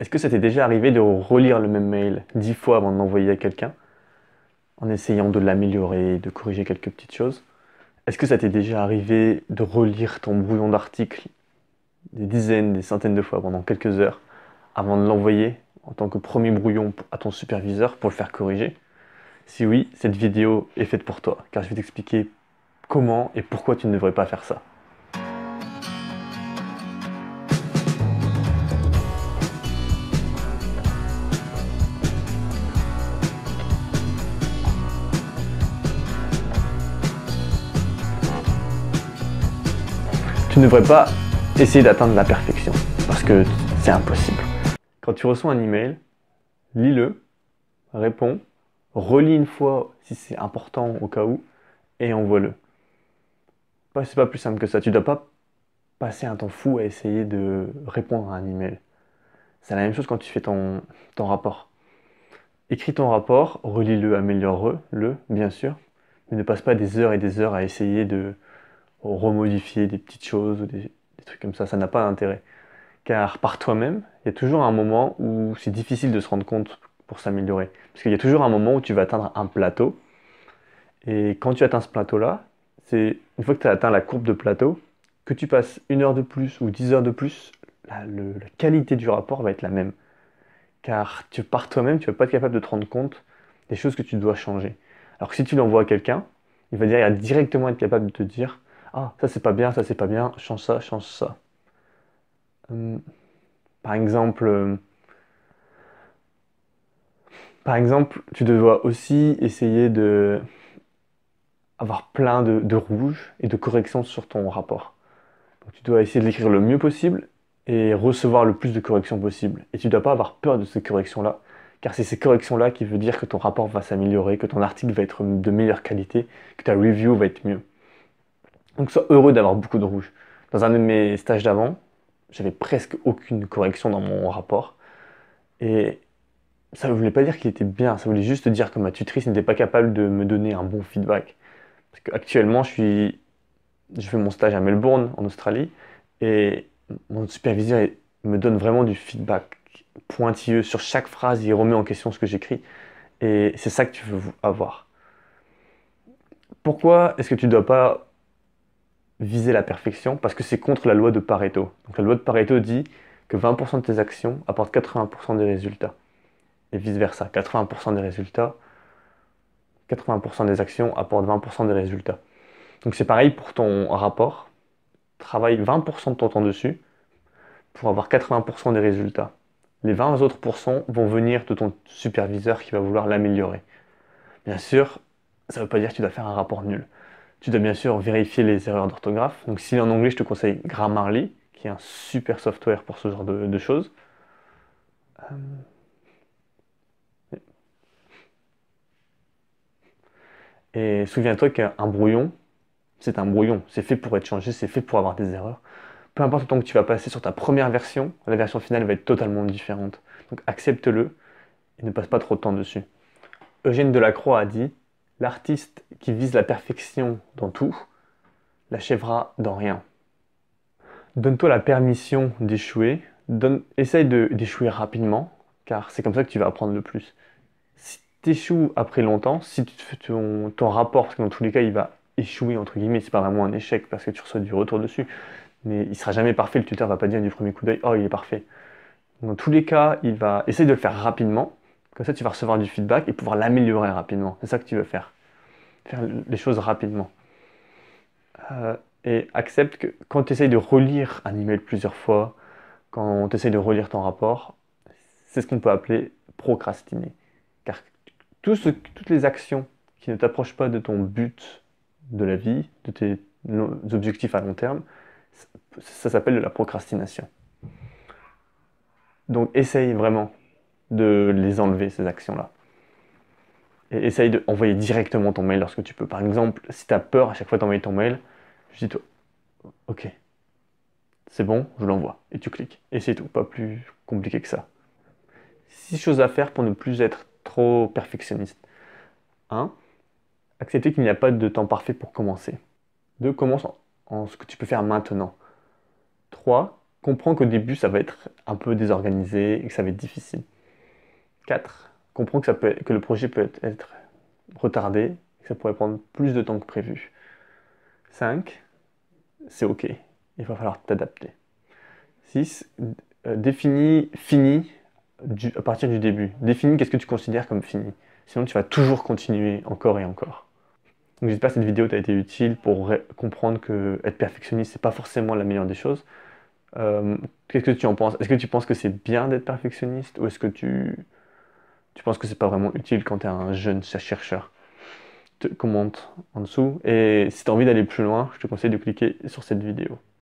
Est-ce que ça t'est déjà arrivé de relire le même mail dix fois avant de l'envoyer à quelqu'un, en essayant de l'améliorer, de corriger quelques petites choses Est-ce que ça t'est déjà arrivé de relire ton brouillon d'article des dizaines, des centaines de fois pendant quelques heures, avant de l'envoyer en tant que premier brouillon à ton superviseur pour le faire corriger Si oui, cette vidéo est faite pour toi, car je vais t'expliquer comment et pourquoi tu ne devrais pas faire ça. tu ne devrais pas essayer d'atteindre la perfection, parce que c'est impossible. Quand tu reçois un email, lis-le, réponds, relis une fois si c'est important au cas où, et envoie-le. C'est pas plus simple que ça. Tu dois pas passer un temps fou à essayer de répondre à un email. C'est la même chose quand tu fais ton, ton rapport. Écris ton rapport, relis-le, améliore-le, bien sûr, mais ne passe pas des heures et des heures à essayer de, remodifier des petites choses ou des, trucs comme ça, ça n'a pas d'intérêt. Car par toi-même, il y a toujours un moment où c'est difficile de se rendre compte pour s'améliorer. Parce qu'il y a toujours un moment où tu vas atteindre un plateau. Et quand tu atteins ce plateau-là, c'est une fois que tu as atteint la courbe de plateau, que tu passes une heure de plus ou dix heures de plus, la, qualité du rapport va être la même. Car par toi-même, tu ne vas pas être capable de te rendre compte des choses que tu dois changer. Alors que si tu l'envoies à quelqu'un, il va dire, il va directement être capable de te dire ah, ça c'est pas bien, ça c'est pas bien, change ça, change ça. Hum, par exemple, euh, par exemple, tu dois aussi essayer de avoir plein de, rouge et de corrections sur ton rapport. tu dois essayer de l'écrire le mieux possible et recevoir le plus de corrections possible. Et tu dois pas avoir peur de ces corrections-là, car c'est ces corrections-là qui veulent dire que ton rapport va s'améliorer, que ton article va être de meilleure qualité, que ta review va être mieux. Donc sois heureux d'avoir beaucoup de rouge. Dans un de mes stages d'avant, j'avais presque aucune correction dans mon rapport. Et ça ne voulait pas dire qu'il était bien, ça voulait juste dire que ma tutrice n'était pas capable de me donner un bon feedback. Parce qu'actuellement, je suis... Je fais mon stage à Melbourne, en Australie, et mon superviseur me donne vraiment du feedback pointilleux sur chaque phrase, il remet en question ce que j'écris. Et c'est ça que tu veux avoir. Pourquoi est-ce que tu ne dois pas viser la perfection parce que c'est contre la loi de Pareto. Donc la loi de Pareto dit que 20% de tes actions apportent 80% des résultats. Et vice-versa, 80% des résultats, 80% des actions apportent 20% des résultats. Donc c'est pareil pour ton rapport. Travaille 20% de ton temps dessus pour avoir 80% des résultats. Les 20 autres pourcents vont venir de ton superviseur qui va vouloir l'améliorer. Bien sûr, ça ne veut pas dire que tu dois faire un rapport nul. Tu dois bien sûr vérifier les erreurs d'orthographe. Donc si en anglais, je te conseille Grammarly, qui est un super software pour ce genre de, choses. Euh. Et souviens-toi qu'un brouillon, c'est un brouillon, c'est fait pour être changé, c'est fait pour avoir des erreurs. Peu importe le temps que tu vas passer sur ta première version, la version finale va être totalement différente. Donc accepte-le et ne passe pas trop de temps dessus. Eugène Delacroix a dit L'artiste qui vise la perfection dans tout l'achèvera dans rien. Donne-toi la permission d'échouer. Essaye d'échouer rapidement, car c'est comme ça que tu vas apprendre le plus. Si tu échoues après longtemps, si tu ton, ton rapport, parce que dans tous les cas, il va échouer, entre guillemets, c'est pas vraiment un échec parce que tu reçois du retour dessus, mais il sera jamais parfait. Le tuteur va pas dire du premier coup d'œil, oh, il est parfait. Dans tous les cas, il va essayer de le faire rapidement comme ça, tu vas recevoir du feedback et pouvoir l'améliorer rapidement. C'est ça que tu veux faire. Faire les choses rapidement. Euh, et accepte que quand tu essayes de relire un email plusieurs fois, quand tu essayes de relire ton rapport, c'est ce qu'on peut appeler procrastiner. Car toutes les actions qui ne t'approchent pas de ton but de la vie, de tes objectifs à long terme, ça s'appelle de la procrastination. Donc essaye vraiment de les enlever, ces actions-là. Et essaye d'envoyer directement ton mail lorsque tu peux. Par exemple, si tu as peur à chaque fois d'envoyer ton mail, je dis Ok, c'est bon, je l'envoie. Et tu cliques. Et c'est tout, pas plus compliqué que ça. Six choses à faire pour ne plus être trop perfectionniste. 1. Accepter qu'il n'y a pas de temps parfait pour commencer. 2. Commence en ce que tu peux faire maintenant. 3. Comprends qu'au début, ça va être un peu désorganisé et que ça va être difficile. 4. comprends que, ça peut que le projet peut être retardé, que ça pourrait prendre plus de temps que prévu. 5. C'est OK. Il va falloir t'adapter. 6. Euh, définis fini à partir du début. Définis qu'est-ce que tu considères comme fini. Sinon, tu vas toujours continuer encore et encore. Donc j'espère que cette vidéo t'a été utile pour comprendre que être perfectionniste, c'est pas forcément la meilleure des choses. Euh, qu'est-ce que tu en penses Est-ce que tu penses que c'est bien d'être perfectionniste ou est-ce que tu tu penses que c'est pas vraiment utile quand tu es un jeune chercheur. Te commente en dessous et si tu as envie d'aller plus loin, je te conseille de cliquer sur cette vidéo.